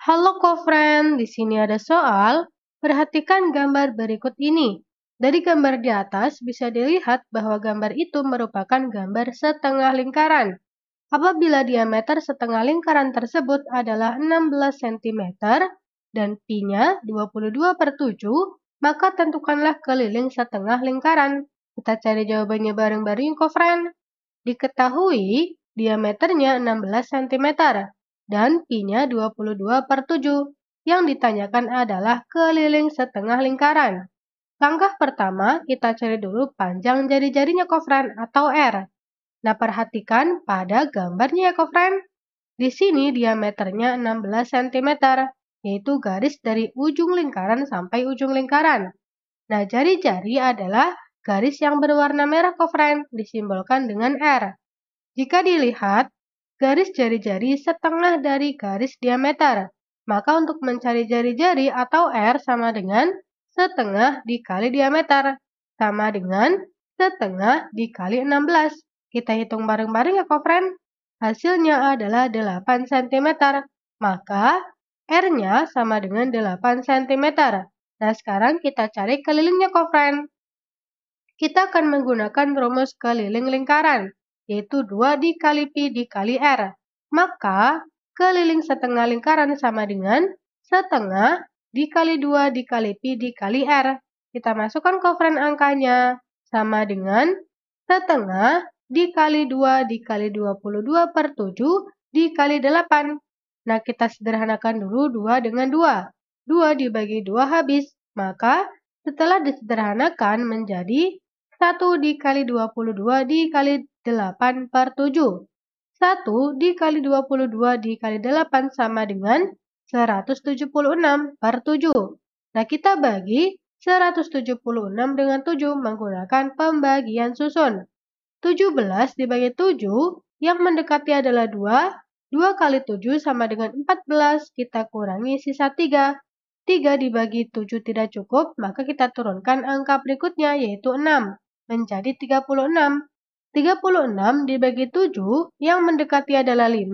Halo co-friend, di sini ada soal. Perhatikan gambar berikut ini. Dari gambar di atas bisa dilihat bahwa gambar itu merupakan gambar setengah lingkaran. Apabila diameter setengah lingkaran tersebut adalah 16 cm dan pi-nya 22 per 7, maka tentukanlah keliling setengah lingkaran. Kita cari jawabannya bareng-bareng, co-friend. Diketahui diameternya 16 cm dan pi-nya 22 per 7. Yang ditanyakan adalah keliling setengah lingkaran. Langkah pertama, kita cari dulu panjang jari-jarinya kofren atau R. Nah, perhatikan pada gambarnya ya kofren. Di sini diameternya 16 cm, yaitu garis dari ujung lingkaran sampai ujung lingkaran. Nah, jari-jari adalah garis yang berwarna merah kofren, disimbolkan dengan R. Jika dilihat, garis jari-jari setengah dari garis diameter. Maka untuk mencari jari-jari atau R sama dengan setengah dikali diameter. Sama dengan setengah dikali 16. Kita hitung bareng-bareng ya, kofren. Hasilnya adalah 8 cm. Maka R-nya sama dengan 8 cm. Nah, sekarang kita cari kelilingnya, kofren. Kita akan menggunakan rumus keliling lingkaran yaitu 2 dikali Pi dikali R. Maka, keliling setengah lingkaran sama dengan setengah dikali 2 dikali Pi dikali R. Kita masukkan kofren angkanya sama dengan setengah dikali 2 dikali 22 per 7 dikali 8. Nah, kita sederhanakan dulu 2 dengan 2. 2 dibagi 2 habis, maka setelah disederhanakan menjadi 1 dikali 22 dikali 8 per 7. 1 dikali 22 dikali 8 sama dengan 176 per 7. Nah, kita bagi 176 dengan 7 menggunakan pembagian susun. 17 dibagi 7 yang mendekati adalah 2. 2 kali 7 sama dengan 14, kita kurangi sisa 3. 3 dibagi 7 tidak cukup, maka kita turunkan angka berikutnya yaitu 6, menjadi 36. 36 dibagi 7 yang mendekati adalah 5.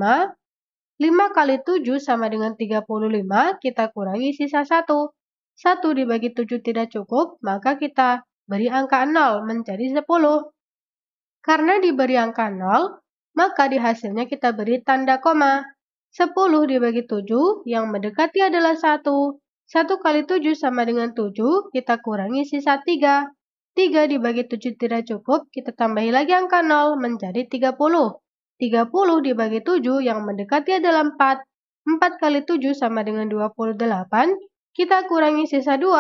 5 kali 7 sama dengan 35, kita kurangi sisa 1. 1 dibagi 7 tidak cukup, maka kita beri angka 0 menjadi 10. Karena diberi angka 0, maka di hasilnya kita beri tanda koma. 10 dibagi 7 yang mendekati adalah 1. 1 kali 7 sama dengan 7, kita kurangi sisa 3. 3 dibagi 7 tidak cukup, kita tambahi lagi angka 0 menjadi 30. 30 dibagi 7 yang mendekati adalah 4. 4 kali 7 sama dengan 28, kita kurangi sisa 2.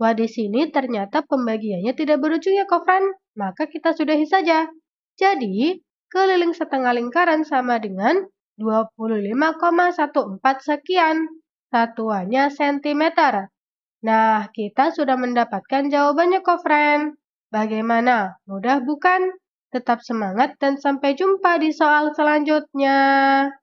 Wah, di sini ternyata pembagiannya tidak berujung ya, Kofran. Maka kita sudahi saja. Jadi, keliling setengah lingkaran sama dengan 25,14 sekian. Satuannya sentimeter. Nah, kita sudah mendapatkan jawabannya kok, friend. Bagaimana? Mudah bukan? Tetap semangat dan sampai jumpa di soal selanjutnya.